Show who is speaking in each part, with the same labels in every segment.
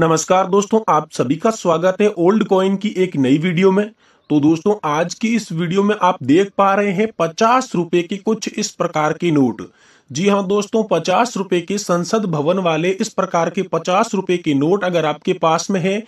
Speaker 1: नमस्कार दोस्तों आप सभी का स्वागत है ओल्ड कॉइन की एक नई वीडियो में तो दोस्तों आज की इस वीडियो में आप देख पा रहे हैं पचास रुपए के कुछ इस प्रकार के नोट जी हाँ दोस्तों पचास रुपए के संसद भवन वाले इस प्रकार के पचास रुपए के नोट अगर आपके पास में है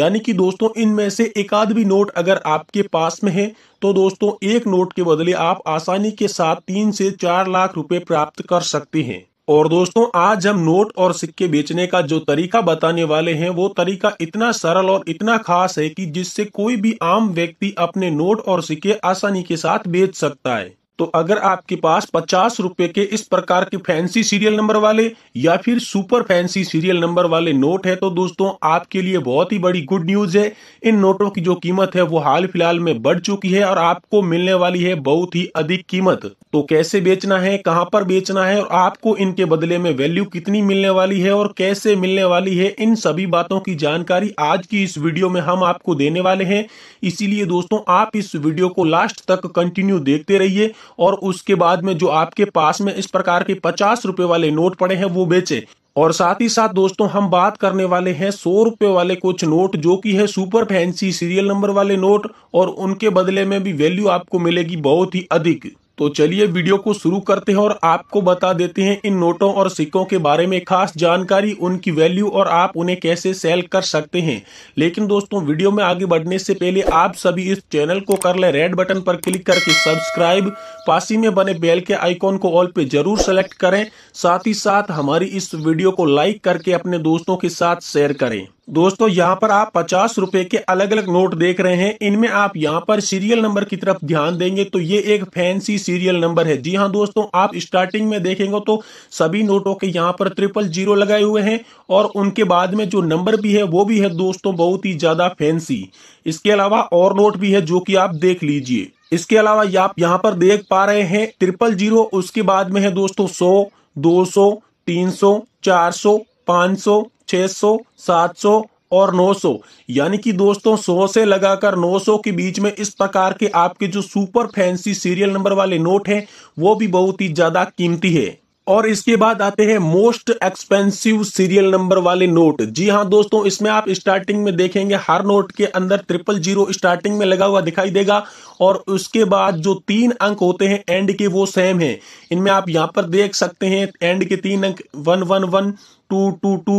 Speaker 1: यानी कि दोस्तों इनमें से एक आध भी नोट अगर आपके पास में है तो दोस्तों एक नोट के बदले आप आसानी के साथ तीन से चार लाख रुपए प्राप्त कर सकते हैं और दोस्तों आज हम नोट और सिक्के बेचने का जो तरीका बताने वाले हैं वो तरीका इतना सरल और इतना खास है कि जिससे कोई भी आम व्यक्ति अपने नोट और सिक्के आसानी के साथ बेच सकता है तो अगर आपके पास पचास रुपए के इस प्रकार के फैंसी सीरियल नंबर वाले या फिर सुपर फैंसी सीरियल नंबर वाले नोट है तो दोस्तों आपके लिए बहुत ही बड़ी गुड न्यूज है इन नोटों की जो कीमत है वो हाल फिलहाल में बढ़ चुकी है और आपको मिलने वाली है बहुत ही अधिक कीमत तो कैसे बेचना है कहाँ पर बेचना है और आपको इनके बदले में वैल्यू कितनी मिलने वाली है और कैसे मिलने वाली है इन सभी बातों की जानकारी आज की इस वीडियो में हम आपको देने वाले है इसीलिए दोस्तों आप इस वीडियो को लास्ट तक कंटिन्यू देखते रहिए और उसके बाद में जो आपके पास में इस प्रकार के पचास रुपए वाले नोट पड़े हैं वो बेचे और साथ ही साथ दोस्तों हम बात करने वाले हैं सौ रुपए वाले कुछ नोट जो कि है सुपर फैंसी सीरियल नंबर वाले नोट और उनके बदले में भी वैल्यू आपको मिलेगी बहुत ही अधिक तो चलिए वीडियो को शुरू करते हैं और आपको बता देते हैं इन नोटों और सिक्कों के बारे में खास जानकारी उनकी वैल्यू और आप उन्हें कैसे सेल कर सकते हैं लेकिन दोस्तों वीडियो में आगे बढ़ने से पहले आप सभी इस चैनल को कर ले रेड बटन पर क्लिक करके सब्सक्राइब पासी में बने बेल के आइकॉन को ऑल पे जरूर सेलेक्ट करें साथ ही साथ हमारी इस वीडियो को लाइक करके अपने दोस्तों के साथ शेयर करें दोस्तों यहाँ पर आप पचास रुपए के अलग अलग नोट देख रहे हैं इनमें आप यहाँ पर सीरियल नंबर की तरफ ध्यान देंगे तो ये एक फैंसी सीरियल नंबर है जी हाँ दोस्तों आप स्टार्टिंग में देखेंगे तो सभी नोटों के यहाँ पर ट्रिपल जीरो लगाए हुए हैं और उनके बाद में जो नंबर भी है वो भी है दोस्तों बहुत ही ज्यादा फैंसी इसके अलावा और नोट भी है जो की आप देख लीजिए इसके अलावा आप यहाँ पर देख पा रहे हैं ट्रिपल जीरो उसके बाद में है दोस्तों सौ दो सौ तीन सौ चार सौ पांच सौ 600, 700 और 900 यानी कि दोस्तों 100 से लगाकर 900 के बीच में इस प्रकार के आपके जो सुपर फैंसी सीरियल नंबर वाले नोट हैं वो भी बहुत ही ज्यादा कीमती है और इसके बाद आते हैं मोस्ट एक्सपेंसिव सीरियल नंबर वाले नोट जी हाँ दोस्तों इसमें आप स्टार्टिंग में देखेंगे हर नोट के अंदर ट्रिपल जीरो स्टार्टिंग में लगा हुआ दिखाई देगा और उसके बाद जो तीन अंक होते हैं एंड के वो सेम हैं इनमें आप यहाँ पर देख सकते हैं एंड के तीन अंक one one one two two two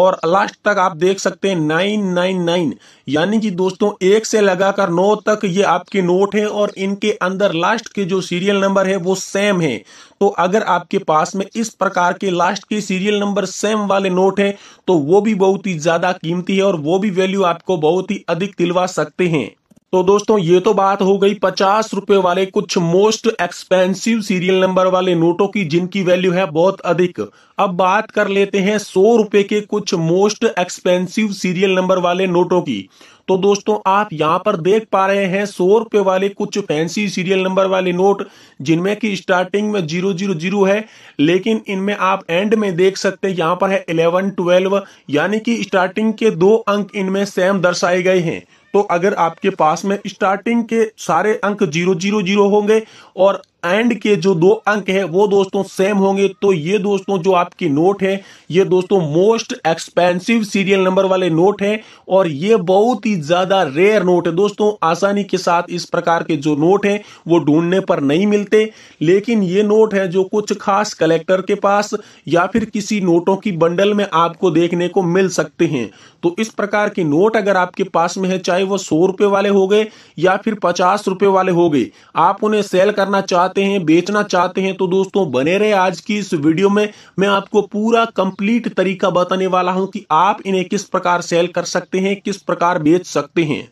Speaker 1: और लास्ट तक आप देख सकते हैं नाइन नाइन नाइन यानी कि दोस्तों एक से लगाकर नौ तक ये आपके नोट हैं और इनके अंदर लास्ट के जो सीरियल नंबर है वो सेम है तो अगर आपके पास में इस प्रकार के लास्ट के सीरियल नंबर सेम वाले नोट हैं तो वो भी बहुत ही ज़्यादा कीमती है और वो भी वैल्यू आपको बहुत ही अधिक दिलवा सकते हैं तो दोस्तों ये तो बात हो गई पचास रुपए वाले कुछ मोस्ट एक्सपेंसिव सीरियल नंबर वाले नोटों की जिनकी वैल्यू है बहुत अधिक अब बात कर लेते हैं सौ रुपए के कुछ मोस्ट एक्सपेंसिव सीरियल नंबर वाले नोटों की तो दोस्तों आप यहां पर देख पा रहे हैं सौ रुपए वाले कुछ फैंसी सीरियल नंबर वाले नोट जिनमें की स्टार्टिंग में जीरो जीरो जीरो है लेकिन इनमें आप एंड में देख सकते हैं यहां पर है इलेवन ट्वेल्व यानी कि स्टार्टिंग के दो अंक इनमें सेम दर्शाए गए हैं तो अगर आपके पास में स्टार्टिंग के सारे अंक जीरो जीरो जीरो होंगे और एंड के जो दो अंक है वो दोस्तों सेम होंगे तो ये दोस्तों जो आपकी नोट है ये दोस्तों मोस्ट एक्सपेंसिव सीरियल नंबर वाले नोट है और ये बहुत ही ज्यादा रेयर नोट है दोस्तों आसानी के साथ इस प्रकार के जो नोट है वो ढूंढने पर नहीं मिलते लेकिन ये नोट है जो कुछ खास कलेक्टर के पास या फिर किसी नोटों की बंडल में आपको देखने को मिल सकते हैं तो इस प्रकार के नोट अगर आपके पास में है चाहे वो सौ रुपए वाले हो गए या फिर पचास रुपए वाले हो गए आप उन्हें सेल करना चाहते चाहते हैं बेचना चाहते हैं तो दोस्तों बने रहे आज की इस वीडियो में मैं आपको पूरा कंप्लीट तरीका बताने वाला हूं कि आप इन्हें किस प्रकार सेल कर सकते हैं किस प्रकार बेच सकते हैं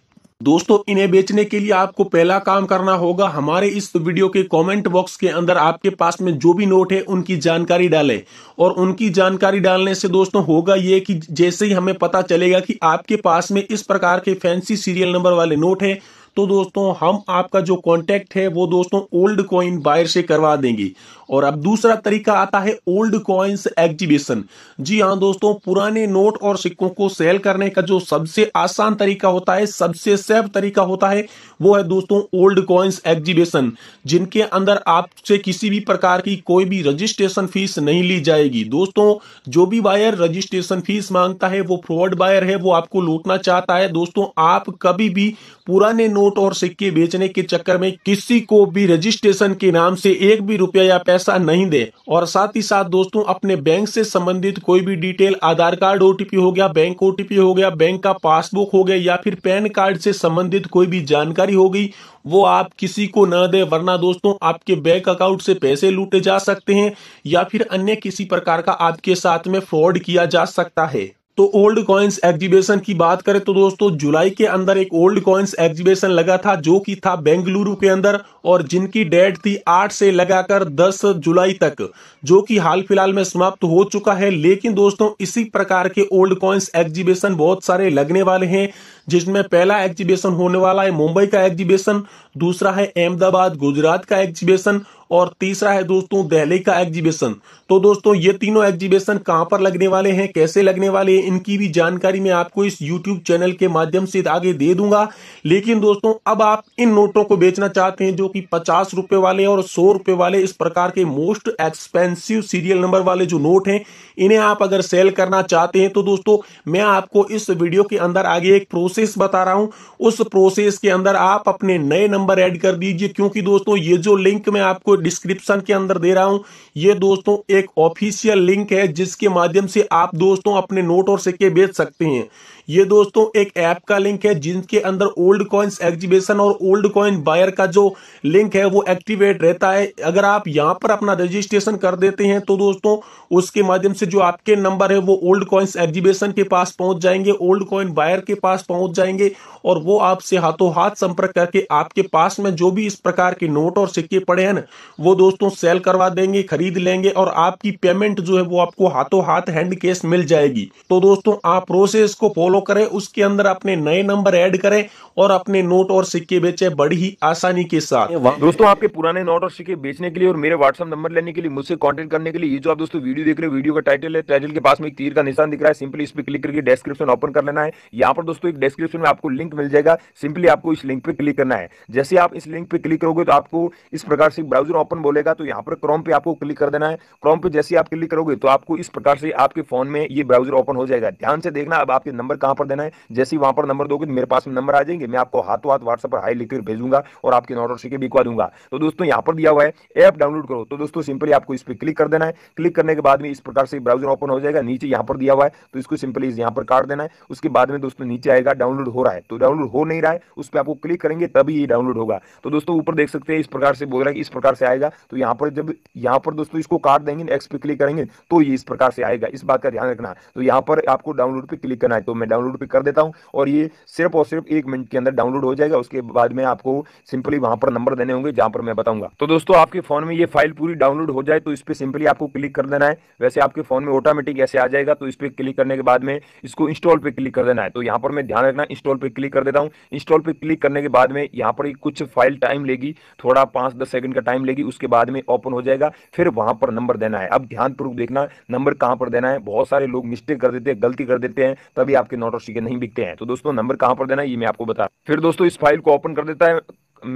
Speaker 1: दोस्तों इन्हें बेचने के लिए आपको पहला काम करना होगा हमारे इस वीडियो के कमेंट बॉक्स के अंदर आपके पास में जो भी नोट है उनकी जानकारी डालें और उनकी जानकारी डालने से दोस्तों होगा ये कि जैसे ही हमें पता चलेगा कि आपके पास में इस प्रकार के फैंसी सीरियल नंबर वाले नोट हैं तो दोस्तों हम आपका जो कॉन्टैक्ट है वो दोस्तों ओल्ड कॉइन बायर से करवा देंगे और अब दूसरा तरीका आता है ओल्ड कॉइन्स एग्जीबिशन जी हाँ दोस्तों पुराने नोट और सिक्कों को सेल करने का जो सबसे आसान तरीका होता है सबसे सेफ तरीका होता है वो है दोस्तों ओल्ड कॉइन्स एग्जीबिशन जिनके अंदर आपसे किसी भी प्रकार की कोई भी रजिस्ट्रेशन फीस नहीं ली जाएगी दोस्तों जो भी बायर रजिस्ट्रेशन फीस मांगता है वो फ्रॉड बायर है वो आपको लूटना चाहता है दोस्तों आप कभी भी पुराने नोट और सिक्के बेचने के चक्कर में किसी को भी रजिस्ट्रेशन के नाम से एक भी रुपया या पैसा नहीं दे और साथ ही साथ दोस्तों अपने बैंक से संबंधित कोई भी डिटेल आधार कार्ड ओटीपी हो गया बैंक ओटीपी हो गया बैंक का पासबुक हो गया या फिर पैन कार्ड से संबंधित कोई भी जानकारी हो गई वो आप किसी को न दे वरना दोस्तों आपके बैंक अकाउंट से पैसे लूटे जा सकते हैं या फिर अन्य किसी प्रकार का आपके साथ में फ्रॉड किया जा सकता है तो ओल्ड कॉइन्स एग्जीबिशन की बात करें तो दोस्तों जुलाई के अंदर एक ओल्ड कॉइन्स एग्जीबिशन लगा था जो कि था बेंगलुरु के अंदर और जिनकी डेट थी 8 से लगाकर 10 जुलाई तक जो कि हाल फिलहाल में समाप्त हो चुका है लेकिन दोस्तों इसी प्रकार के ओल्ड कॉइन्स एग्जीबिशन बहुत सारे लगने वाले हैं जिसमें पहला एग्जीबिशन होने वाला है मुंबई का एग्जीबिशन दूसरा है अहमदाबाद गुजरात का एग्जीबिशन और तीसरा है दोस्तों दिल्ली का एग्जीबिशन तो दोस्तों ये तीनों एग्जीबिशन कहां पर लगने वाले हैं कैसे लगने वाले हैं इनकी भी जानकारी मैं आपको इस यूट्यूब चैनल के माध्यम से आगे दे दूंगा लेकिन दोस्तों अब आप इन नोटों को बेचना चाहते हैं जो कि पचास रुपए वाले और सौ रुपए वाले इस प्रकार के मोस्ट एक्सपेंसिव सीरियल नंबर वाले जो नोट है इन्हें आप अगर सेल करना चाहते हैं तो दोस्तों मैं आपको इस वीडियो के अंदर आगे एक प्रोसेस प्रोसेस बता रहा हूं उस प्रोसेस के अंदर आप अपने नए नंबर ऐड कर दीजिए क्योंकि दोस्तों ये जो लिंक मैं आपको डिस्क्रिप्शन के अंदर दे रहा हूं ये दोस्तों एक ऑफिशियल लिंक है जिसके माध्यम से आप दोस्तों अपने नोट और सिक्के बेच सकते हैं ये दोस्तों एक ऐप का लिंक है जिनके अंदर ओल्ड कॉइन्स एग्जीबिशन और ओल्ड कॉइन बायर का जो लिंक है वो एक्टिवेट रहता है अगर आप यहाँ पर अपना रजिस्ट्रेशन कर देते हैं तो दोस्तों उसके माध्यम से जो आपके नंबर है वो ओल्ड कॉइन्स एग्जीबिशन के पास पहुंच जाएंगे ओल्ड कॉइन बायर के पास पहुंच पहुंच जाएंगे और वो आपसे हाथों हाथ संपर्क करके आपके पास में जो भी इस प्रकार के नोट और सिक्के पड़े हैं ना वो दोस्तों सेल करवा देंगे खरीद लेंगे और आपकी पेमेंट जो है वो आपको हाथों हाथ हैंड कैश मिल जाएगी तो दोस्तों आप प्रोसेस को फॉलो करें उसके अंदर अपने नए नंबर ऐड करें और अपने नोट और सिक्के बेचे बड़ी ही आसानी के साथ दोस्तों आपके पुराने नोट और सिक्के बेचने के लिए और मेरे व्हाट्सअप नंबर लेने के लिए मुझसे कॉन्टेक्ट
Speaker 2: करने के लिए ये जो आप दोस्तों वीडियो देख रहे हैं वीडियो का टाइटल है टाइटल के पास में एक तीर का निशान दिख रहा है सिंपली इस पर क्लिक करके डेस्क्रिप्शन ओपन कर लेना है यहाँ पर दोस्तों एक डेस्क डिस्क्रिप्शन में आपको लिंक मिल जाएगा सिंपली आपको इस लिंक पे क्लिक करना है जैसे आप इस लिंक पे क्लिक करोगे तो आपको इस प्रकार से ब्राउजर ओपन बोलेगा तो यहाँ पर क्रोम पे आपको क्लिक कर देना है क्रोम पे जैसे आप क्लिक करोगे तो आपको इस प्रकार से आपके फोन में ये ब्राउजर ओपन हो जाएगा ध्यान से देखना अब आपके नंबर कहाँ पर देना है जैसे वहां पर नंबर दोगे तो मेरे पास नंबर आ जाएंगे मैं आपको हाथों हाथ व्हाट्सएप पर हाई लिखकर भेजूंगा और आपके नोट और सिक्के बिकवा दूंगा तो दोस्तों यहाँ पर दिया हुआ है ऐप डाउनलोड करो तो दोस्तों सिंपली आपको इस पर क्लिक कर देना है क्लिक करने के बाद में इस प्रकार से ब्राउजर ओपन हो जाएगा नीचे यहाँ पर दिया हुआ है तो इसको सिंपली यहाँ पर काट देना है उसके बाद में दोस्तों नीचे आएगा डाउनलोड हो रहा है तो डाउनलोड हो नहीं रहा है उस पर आपको क्लिक करेंगे तभी ये डाउनलोड होगा तो दोस्तों ऊपर देख सकते हैं इस प्रकार से बोल रहा है इस प्रकार से आएगा तो यहाँ पर जब यहाँ पर दोस्तों इसको काट देंगे एक्स पे क्लिक करेंगे तो ये इस प्रकार से आएगा इस बात का ध्यान रखना तो यहाँ पर आपको डाउनलोड पर क्लिक करना है तो मैं डाउनलोड पर कर देता हूँ और ये सिर्फ और सिर्फ एक मिनट के अंदर डाउनलोड हो जाएगा उसके बाद में आपको सिंपली वहाँ पर नंबर देने होंगे जहाँ पर मैं बताऊंगा तो दोस्तों आपके फोन में ये फाइल पूरी डाउनलोड हो जाए तो इस पर सिंपली आपको क्लिक कर देना है वैसे आपके फोन में ऑटोमेटिक ऐसे आ जाएगा तो इस पर क्लिक करने के बाद में इसको इंस्टॉल पे क्लिक कर देना है तो यहाँ पर मैं ध्यान रखना इंस्टॉल पे क्लिक कर देता हूँ इंस्टॉल पे क्लिक करने के बाद में यहाँ पर कुछ फाइल टाइम लेगी थोड़ा पाँच दस सेकंड का टाइम लेगी उसके बाद में ओपन हो जाएगा फिर वहाँ पर नंबर देना है अब ध्यानपूर्वक देखना नंबर कहाँ पर देना है बहुत सारे लोग मिस्टेक कर देते हैं गलती कर देते हैं तभी आपके नोट और सीखे नहीं बिकते हैं तो दोस्तों नंबर कहाँ पर देना है ये मैं आपको बता फिर दोस्तों इस फाइल को ओपन कर देता है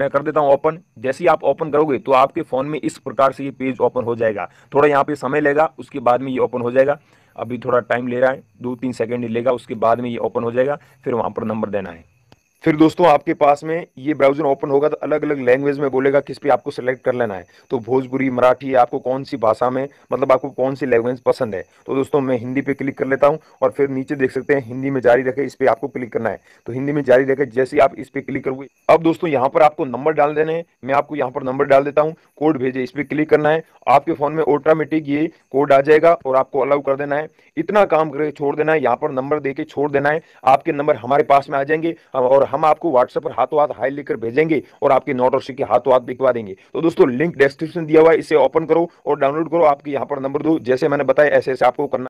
Speaker 2: मैं कर देता हूं ओपन जैसे ही आप ओपन करोगे तो आपके फ़ोन में इस प्रकार से ये पेज ओपन हो जाएगा थोड़ा यहाँ पे समय लेगा उसके बाद में ये ओपन हो जाएगा अभी थोड़ा टाइम ले रहा है दो तीन सेकेंड लेगा उसके बाद में ये ओपन हो जाएगा फिर वहाँ पर नंबर देना है फिर दोस्तों आपके पास में ये ब्राउजर ओपन होगा तो अलग अलग लैंग्वेज में बोलेगा किस पे आपको सेलेक्ट कर लेना है तो भोजपुरी मराठी आपको कौन सी भाषा में मतलब आपको कौन सी लैंग्वेज पसंद है तो दोस्तों मैं हिंदी पे क्लिक कर लेता हूँ और फिर नीचे देख सकते हैं हिंदी में जारी रखे इस पर आपको क्लिक करना है तो हिंदी में जारी रखे जैसे आप इस पर क्लिक करोगे अब दोस्तों यहाँ पर आपको नंबर डाल देने मैं आपको यहाँ पर नंबर डाल देता हूँ कोड भेजे इस पर क्लिक करना है आपके फोन में ऑटोमेटिक ये कोड आ जाएगा और आपको अलाउ कर देना है इतना काम करके छोड़ देना है यहाँ पर नंबर दे छोड़ देना है आपके नंबर हमारे पास में आ जाएंगे और हम आपको व्हाट्सएप पर हाथों हाथ हाई लिखकर भेजेंगे और आपके नोट और सिक्के हाथों हाथ बिकवा देंगे तो दोस्तों लिंक डिस्क्रिप्शन दिया हुआ है इसे ओपन करो और डाउनलोड करो आपके यहाँ पर नंबर दो जैसे मैंने बताया ऐसे ऐसे आपको करना